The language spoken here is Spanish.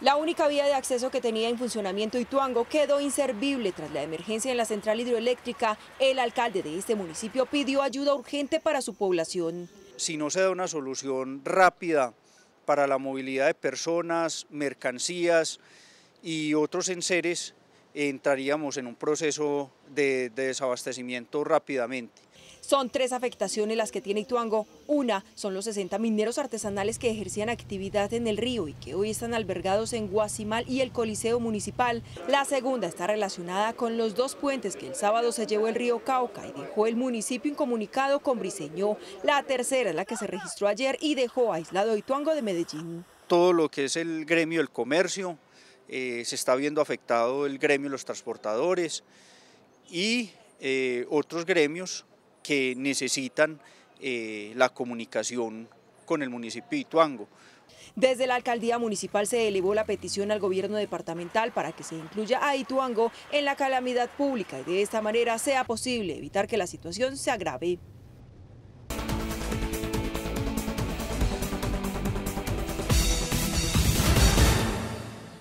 La única vía de acceso que tenía en funcionamiento Ituango quedó inservible tras la emergencia en la central hidroeléctrica. El alcalde de este municipio pidió ayuda urgente para su población. Si no se da una solución rápida para la movilidad de personas, mercancías y otros enseres, entraríamos en un proceso de, desabastecimiento rápidamente. Son tres afectaciones las que tiene Ituango. Una son los 60 mineros artesanales que ejercían actividad en el río y que hoy están albergados en Guasimal y el Coliseo Municipal. La segunda está relacionada con los dos puentes que el sábado se llevó el río Cauca y dejó el municipio incomunicado con Briseño. La tercera es la que se registró ayer y dejó aislado Ituango de Medellín. Todo lo que es el gremio, el comercio, eh, se está viendo afectado el gremio de los transportadores y eh, otros gremios que necesitan eh, la comunicación con el municipio de Ituango. Desde la alcaldía municipal se elevó la petición al gobierno departamental para que se incluya a Ituango en la calamidad pública y de esta manera sea posible evitar que la situación se agrave.